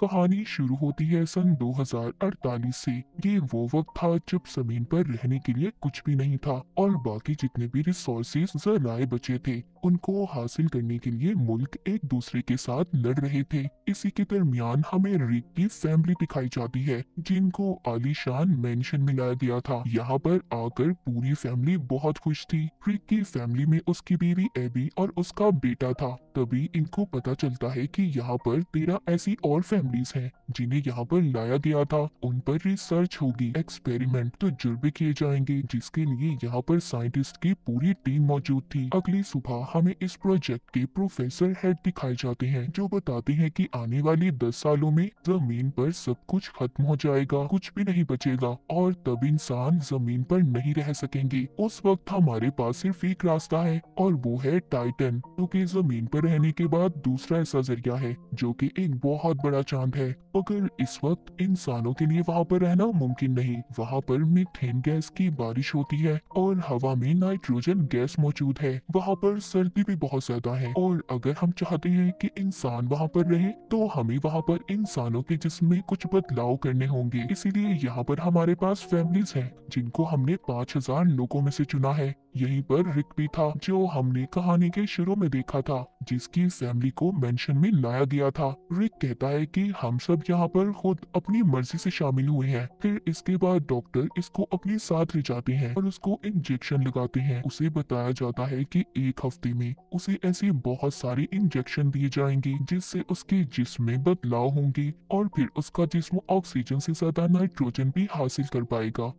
कहानी शुरू होती है सन 2048 से। ये वो वक्त था जब जमीन पर रहने के लिए कुछ भी नहीं था और बाकी जितने भी रिसोर्सेज जराए बचे थे उनको हासिल करने के लिए मुल्क एक दूसरे के साथ लड़ रहे थे इसी के दरमियान हमें रिक की फैमिली दिखाई जाती है जिनको आलीशान मेंशन मिलाया गया था यहाँ पर आकर पूरी फैमिली बहुत खुश थी रिक की फैमिली में उसकी बीवी एबी और उसका बेटा था तभी इनको पता चलता है की यहाँ पर तेरा ऐसी और फैमिली फैमिलीज हैं जिन्हें यहाँ पर लाया गया था उन पर रिसर्च होगी एक्सपेरिमेंट तो किए जाएंगे जिसके लिए यहाँ पर साइंटिस्ट की पूरी टीम मौजूद थी अगली सुबह हमें इस प्रोजेक्ट के प्रोफेसर हेड दिखाए जाते हैं जो बताते हैं की आने वाली दस सालों में जमीन पर सब कुछ खत्म हो जाएगा कुछ भी नहीं बचेगा और तब इंसान जमीन पर नहीं रह सकेंगे उस वक्त हमारे पास सिर्फ एक रास्ता है और वो है टाइटन क्योंकि तो जमीन पर रहने के बाद दूसरा ऐसा जरिया है जो कि एक बहुत बड़ा शांत है मगर इस वक्त इंसानों के लिए वहाँ पर रहना मुमकिन नहीं वहाँ पर मिथेन गैस की बारिश होती है और हवा में नाइट्रोजन गैस मौजूद है वहाँ पर सर्दी भी बहुत ज्यादा है और अगर हम चाहते हैं कि इंसान वहाँ पर रहे तो हमें वहाँ पर इंसानों के जिसम में कुछ बदलाव करने होंगे इसीलिए यहाँ पर हमारे पास फैमिलीज है जिनको हमने पाँच हजार लोगों में से चुना है यही पर रिक भी था जो हमने कहानी के शुरू में देखा था जिसकी फैमिली को मेंशन में लाया गया था रिक कहता है कि हम सब यहाँ पर खुद अपनी मर्जी से शामिल हुए हैं फिर इसके बाद डॉक्टर इसको अपने साथ ले जाते हैं और उसको इंजेक्शन लगाते हैं उसे बताया जाता है कि एक हफ्ते में उसे ऐसे बहुत सारे इंजेक्शन दिए जाएंगे जिससे उसके जिसम में बदलाव होंगे और फिर उसका जिसम ऑक्सीजन से ज्यादा नाइट्रोजन भी हासिल कर पाएगा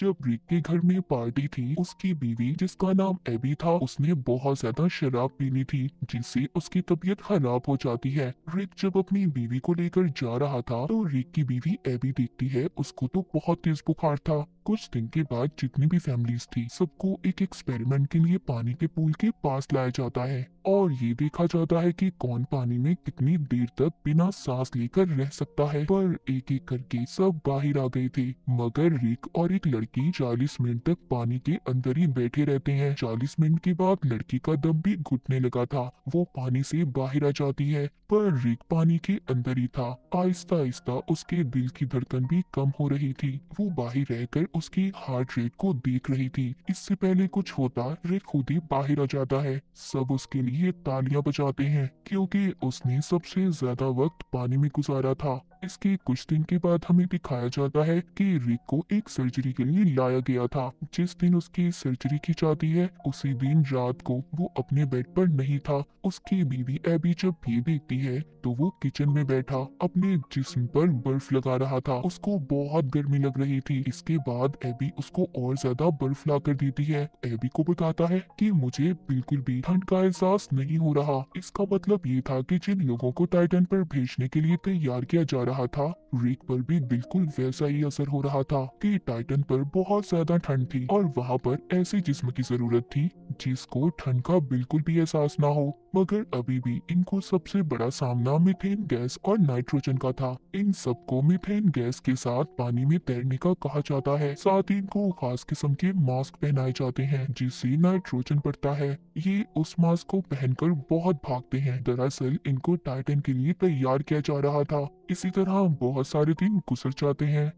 जब रिक के घर में पार्टी थी उसकी बीवी जिसका नाम एबी था उसने बहुत ज्यादा शराब पीनी थी जिससे उसकी तबीयत खराब हो जाती है रिक जब अपनी बीवी को लेकर जा रहा था तो रिक की बीवी एबी देखती है उसको तो बहुत तेज बुखार था कुछ दिन के बाद जितनी भी फैमिलीज थी सबको एक एक्सपेरिमेंट के लिए पानी के पूल के पास लाया जाता है और ये देखा जाता है कि कौन पानी में कितनी देर तक बिना सांस लेकर रह सकता है पर एक एक करके सब बाहर आ गए थे मगर रिक और एक लड़की लड़की 40 मिनट तक पानी के अंदर ही बैठे रहते हैं 40 मिनट के बाद लड़की का दम भी घुटने लगा था वो पानी से बाहर आ जाती है पर रिक पानी के अंदर ही था आहिस्ता आहिस्ता उसके दिल की धड़कन भी कम हो रही थी वो बाहर रहकर उसकी हार्ट रेट को देख रही थी इससे पहले कुछ होता रिक खुद ही बाहर आ जाता है सब उसके लिए तालियां बजाते हैं क्योंकि उसने सबसे ज्यादा वक्त पानी में गुजारा था इसके कुछ दिन के बाद हमें दिखाया जाता है कि रिक को एक सर्जरी के लिए लिए लाया गया था जिस दिन उसकी सर्जरी की जाती है उसी दिन रात को वो अपने बेड पर नहीं था उसकी बीवी एबी जब ये देखती है तो वो किचन में बैठा अपने जिस्म पर बर्फ लगा रहा था उसको बहुत गर्मी लग रही थी इसके बाद एबी उसको और ज्यादा बर्फ ला कर देती है एबी को बताता है कि मुझे बिल्कुल भी ठंड का एहसास नहीं हो रहा इसका मतलब ये था कि जिन लोगों को टाइटन पर भेजने के लिए तैयार किया जा रहा था रिक पर भी बिल्कुल वैसा ही असर हो रहा था कि टाइटन पर बहुत ज्यादा ठंड थी और वहाँ पर ऐसे जिस्म की जरूरत थी जिसको ठंड का बिल्कुल भी एहसास ना हो मगर अभी भी इनको सबसे बड़ा सामना मिथेन गैस और नाइट्रोजन का था इन सबको मिथेन गैस के साथ पानी में तैरने का कहा जाता है साथ ही इनको खास किस्म के मास्क पहनाए जाते हैं जिससे नाइट्रोजन पड़ता है ये उस मास्क को पहनकर बहुत भागते हैं दरअसल इनको टाइटन के लिए तैयार किया जा रहा था इसी तरह बहुत सारे दिन गुजर जाते हैं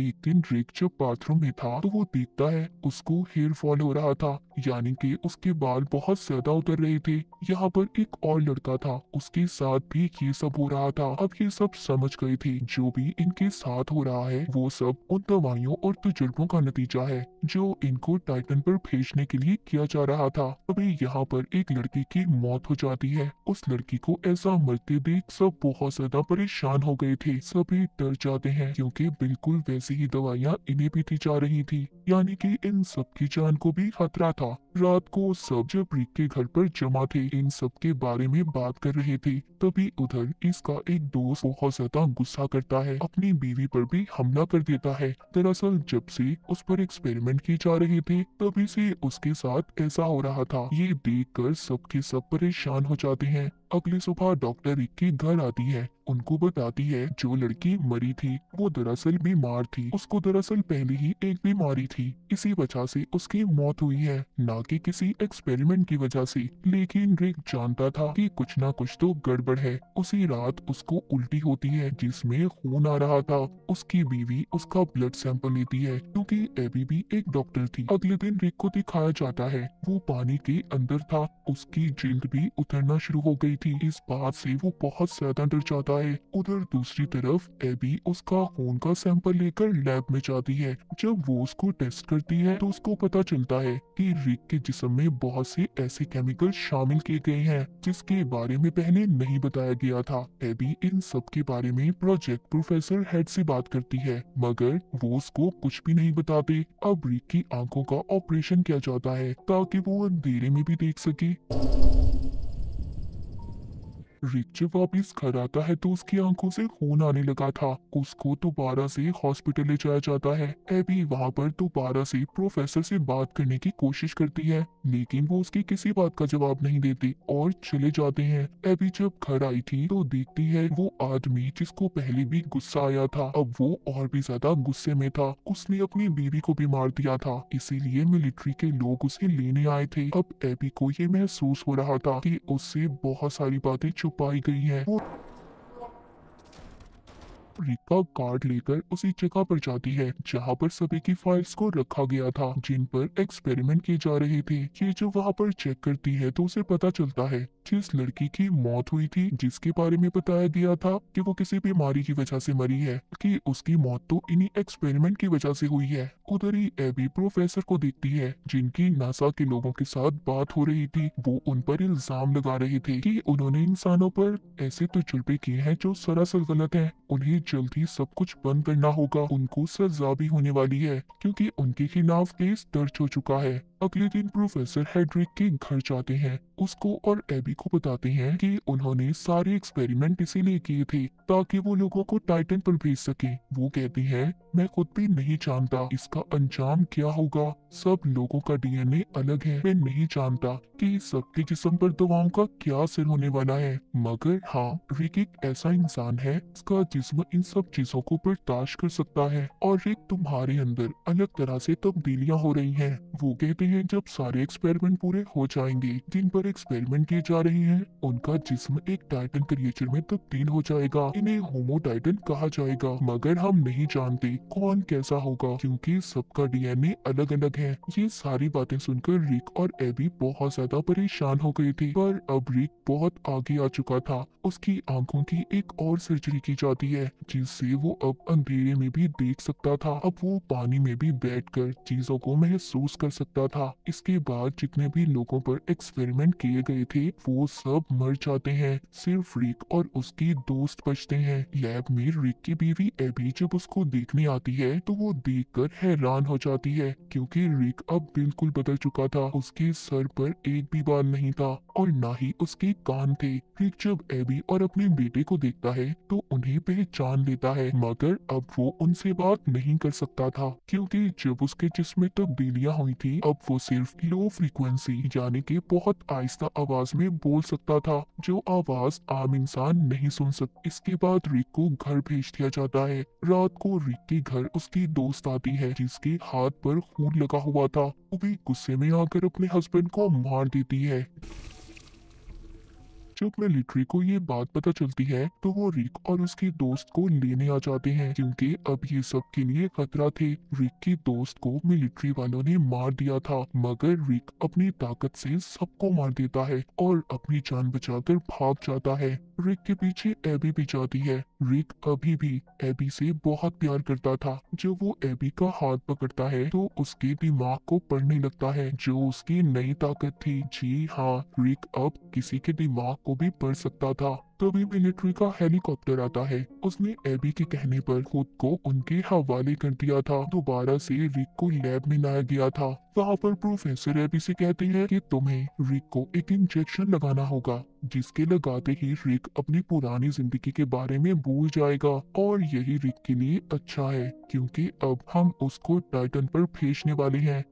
एक दिन जब बाथरूम में था तो वो देखता है उसको हेयर फॉल हो रहा था यानी कि उसके बाल बहुत ज्यादा उतर रहे थे यहाँ पर एक और लड़का था उसके साथ भी ये सब हो रहा था अब ये सब समझ गए थे जो भी इनके साथ हो रहा है वो सब उन दवाइयों और तजुर्बों का नतीजा है जो इनको टाइटन पर भेजने के लिए किया जा रहा था अभी यहाँ पर एक लड़की की मौत हो जाती है उस लड़की को ऐसा मरते देख सब बहुत ज्यादा परेशान हो गए थे सभी डर जाते हैं क्योंकि बिल्कुल वैसी ही दवाइयाँ इन्हें भी दी जा रही थी यानी कि इन सब की जान को भी खतरा था people रात को सब जब रिक के घर पर जमा थे इन सब के बारे में बात कर रहे थे तभी उधर इसका एक दोस्त बहुत ज्यादा गुस्सा करता है अपनी बीवी पर भी हमला कर देता है दरअसल जब से उस पर एक्सपेरिमेंट किए जा रहे थे तभी से उसके साथ ऐसा हो रहा था ये देख कर सबके सब परेशान हो जाते हैं अगली सुबह डॉक्टर रिक के घर आती है उनको बताती है जो लड़की मरी थी वो दरअसल बीमार थी उसको दरअसल पहले ही एक बीमारी थी इसी वजह से उसकी मौत हुई है ना कि किसी एक्सपेरिमेंट की वजह से लेकिन रिक जानता था कि कुछ ना कुछ तो गड़बड़ है उसी रात उसको उल्टी होती है जिसमें खून आ रहा था उसकी बीवी उसका ब्लड सैंपल लेती है क्योंकि एबी भी एक डॉक्टर थी अगले दिन रिक को दिखाया जाता है वो पानी के अंदर था उसकी जिंद भी उतरना शुरू हो गई थी इस बात से वो बहुत ज्यादा डर जाता है उधर दूसरी तरफ एबी उसका खून का सैंपल लेकर लैब में जाती है जब वो उसको टेस्ट करती है तो उसको पता चलता है कि रिक के जिसम में बहुत से ऐसे केमिकल शामिल किए गए हैं जिसके बारे में पहले नहीं बताया गया था एबी इन सब के बारे में प्रोजेक्ट प्रोफेसर हेड से बात करती है मगर वो उसको कुछ भी नहीं बताते अब रिक की आंखों का ऑपरेशन किया जाता है ताकि वो अंधेरे में भी देख सके जब वापिस घर आता है तो उसकी आंखों से खून आने लगा था उसको दोबारा से हॉस्पिटल ले जाया जाता है एबी वहाँ पर दोबारा से प्रोफेसर से बात करने की कोशिश करती है लेकिन वो उसकी किसी बात का जवाब नहीं देती और चले जाते हैं एबी जब घर आई थी तो देखती है वो आदमी जिसको पहले भी गुस्सा आया था अब वो और भी ज्यादा गुस्से में था उसने अपनी बीवी को भी मार दिया था इसीलिए मिलिट्री के लोग उसे लेने आए थे अब एबी को ये महसूस हो रहा था कि उससे बहुत सारी बातें पाई गई है रिका कार्ड लेकर उसी जगह पर जाती है जहाँ पर सभी की फाइल्स को रखा गया था जिन पर एक्सपेरिमेंट किए जा रहे थे ये जो वहाँ पर चेक करती है तो उसे पता चलता है जिस लड़की की मौत हुई थी जिसके बारे में बताया गया था कि वो किसी बीमारी की वजह से मरी है कि उसकी मौत तो इन्हीं एक्सपेरिमेंट की वजह से हुई है उधर ही एबी प्रोफेसर को देखती है जिनकी नासा के लोगों के साथ बात हो रही थी वो उन पर इल्जाम लगा रहे थे कि उन्होंने इंसानों पर ऐसे तजुर्बे तो किए हैं जो सरासर गलत है उन्हें जल्द ही सब कुछ बंद करना होगा उनको सजा भी होने वाली है क्यूँकी उनके खिलाफ केस दर्ज हो चुका है अगले दिन प्रोफेसर हेड्रिक के घर जाते हैं उसको और एबी को बताते हैं कि उन्होंने सारे एक्सपेरिमेंट इसीलिए किए थे ताकि वो लोगों को टाइटन पर भेज सके वो कहती है मैं खुद भी नहीं जानता इसका अंजाम क्या होगा सब लोगों का डीएनए अलग है मैं नहीं जानता कि सबके जिस्म पर दवाओं का क्या असर होने वाला है मगर हाँ रिक एक ऐसा इंसान है जिसका जिस्म इन सब चीजों को बर्दाश्त कर सकता है और रिक तुम्हारे अंदर अलग तरह से तब्दीलियाँ हो रही है वो कहते हैं जब सारे एक्सपेरिमेंट पूरे हो जाएंगे जिन पर पर एक्सपेरिमेंट किए जा रहे हैं उनका जिस्म एक टाइटन क्रिएचर में तब्दील हो जाएगा इन्हें होमो टाइटन कहा जाएगा मगर हम नहीं जानते कौन कैसा होगा क्योंकि सबका डीएनए अलग अलग है ये सारी बातें सुनकर रिक और एबी बहुत ज्यादा परेशान हो गए थे पर अब रिक बहुत आगे आ चुका था उसकी आंखों की एक और सर्जरी की जाती है जिससे वो अब अंधेरे में भी देख सकता था अब वो पानी में भी बैठकर चीजों को महसूस कर सकता था इसके बाद जितने भी लोगों पर एक्सपेरिमेंट किए गए थे वो सब मर जाते हैं सिर्फ रिक और उसकी दोस्त बचते हैं लैब में रिक की बीवी एबी जब उसको देखने आती है तो वो देखकर हैरान हो जाती है क्योंकि रिक अब बिल्कुल बदल चुका था उसके सर पर एक भी बाल नहीं था और ना ही उसके कान थे रिक जब एबी और अपने बेटे को देखता है तो उन्हें पहचान लेता है मगर अब वो उनसे बात नहीं कर सकता था क्योंकि जब उसके जिसमें तब्दीलियां हुई थी अब वो सिर्फ लो फ्रीक्वेंसी यानी कि बहुत आई आहिस्ता आवाज में बोल सकता था जो आवाज आम इंसान नहीं सुन सकता इसके बाद रिक को घर भेज दिया जाता है रात को रिक के घर उसकी दोस्त आती है जिसके हाथ पर खून लगा हुआ था वो भी गुस्से में आकर अपने हस्बैंड को मार देती है जब मिलिट्री को ये बात पता चलती है तो वो रिक और उसके दोस्त को लेने आ जाते हैं क्योंकि अब ये सब के लिए खतरा थे रिक के दोस्त को मिलिट्री वालों ने मार दिया था मगर रिक अपनी ताकत से सबको मार देता है और अपनी जान बचाकर भाग जाता है रिक के पीछे एबी भी जाती है रिक अभी भी एबी से बहुत प्यार करता था जब वो एबी का हाथ पकड़ता है तो उसके दिमाग को पढ़ने लगता है जो उसकी नई ताकत थी जी हाँ रिक अब किसी के दिमाग को भी पढ़ सकता था तभी मिलिट्री का हेलीकॉप्टर आता है उसने एबी के कहने पर खुद को उनके हवाले कर दिया था दोबारा से रिक को लैब में लाया गया था वहाँ पर प्रोफेसर एबी से कहते हैं कि तुम्हें रिक को एक इंजेक्शन लगाना होगा जिसके लगाते ही रिक अपनी पुरानी जिंदगी के बारे में भूल जाएगा और यही रिक के लिए अच्छा है क्योंकि अब हम उसको टाइटन पर भेजने वाले है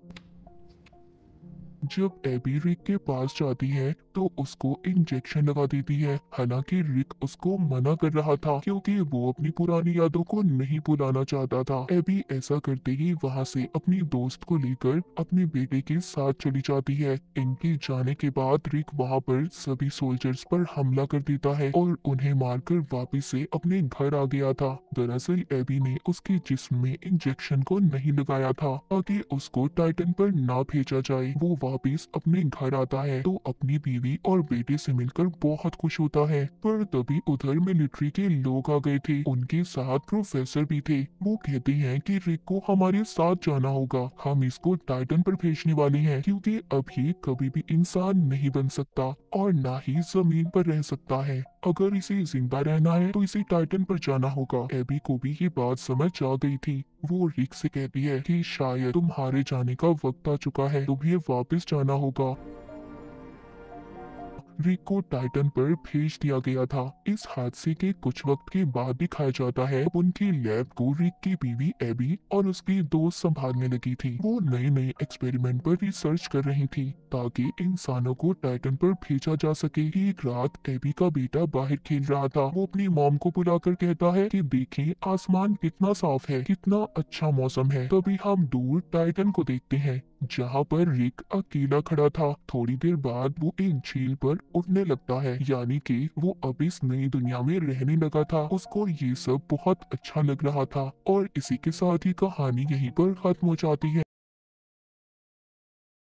जब एबी रिक के पास जाती है तो उसको इंजेक्शन लगा देती है हालांकि रिक उसको मना कर रहा था क्योंकि वो अपनी पुरानी यादों को नहीं भुलाना चाहता था एबी ऐसा करते ही वहाँ से अपनी दोस्त को लेकर अपने बेटे के साथ चली जाती है इनके जाने के बाद रिक वहाँ पर सभी सोल्जर्स पर हमला कर देता है और उन्हें मारकर वापिस से अपने घर आ गया था दरअसल एबी ने उसके जिस्म में इंजेक्शन को नहीं लगाया था ताकि उसको टाइटन पर ना भेजा जाए वो वापिस अपने घर आता है तो अपनी बीवी बीवी और बेटे से मिलकर बहुत खुश होता है पर तभी उधर मिलिट्री के लोग आ गए थे उनके साथ प्रोफेसर भी थे वो कहते हैं कि रिक को हमारे साथ जाना होगा हम इसको टाइटन पर भेजने वाले हैं क्योंकि अब ये कभी भी इंसान नहीं बन सकता और न ही जमीन पर रह सकता है अगर इसे जिंदा रहना है तो इसे टाइटन पर जाना होगा एबी को भी ये बात समझ आ गई थी वो रिक से कहती है कि शायद तुम्हारे जाने का वक्त आ चुका है तुम्हें वापस जाना होगा रिक को टाइटन पर भेज दिया गया था इस हादसे के कुछ वक्त के बाद दिखाया जाता है अब उनकी लैब को रिक की बीवी एबी और उसकी दोस्त संभालने लगी थी वो नए नए एक्सपेरिमेंट पर रिसर्च कर रही थी ताकि इंसानों को टाइटन पर भेजा जा सके एक रात एबी का बेटा बाहर खेल रहा था वो अपनी मॉम को बुलाकर कहता है की देखे आसमान कितना साफ है कितना अच्छा मौसम है तभी हम दूर टाइटन को देखते हैं जहाँ पर रिक अकेला खड़ा था थोड़ी देर बाद वो एक झील पर उठने लगता है यानी कि वो अब इस नई दुनिया में रहने लगा था उसको ये सब बहुत अच्छा लग रहा था और इसी के साथ ही कहानी यहीं पर खत्म हो जाती है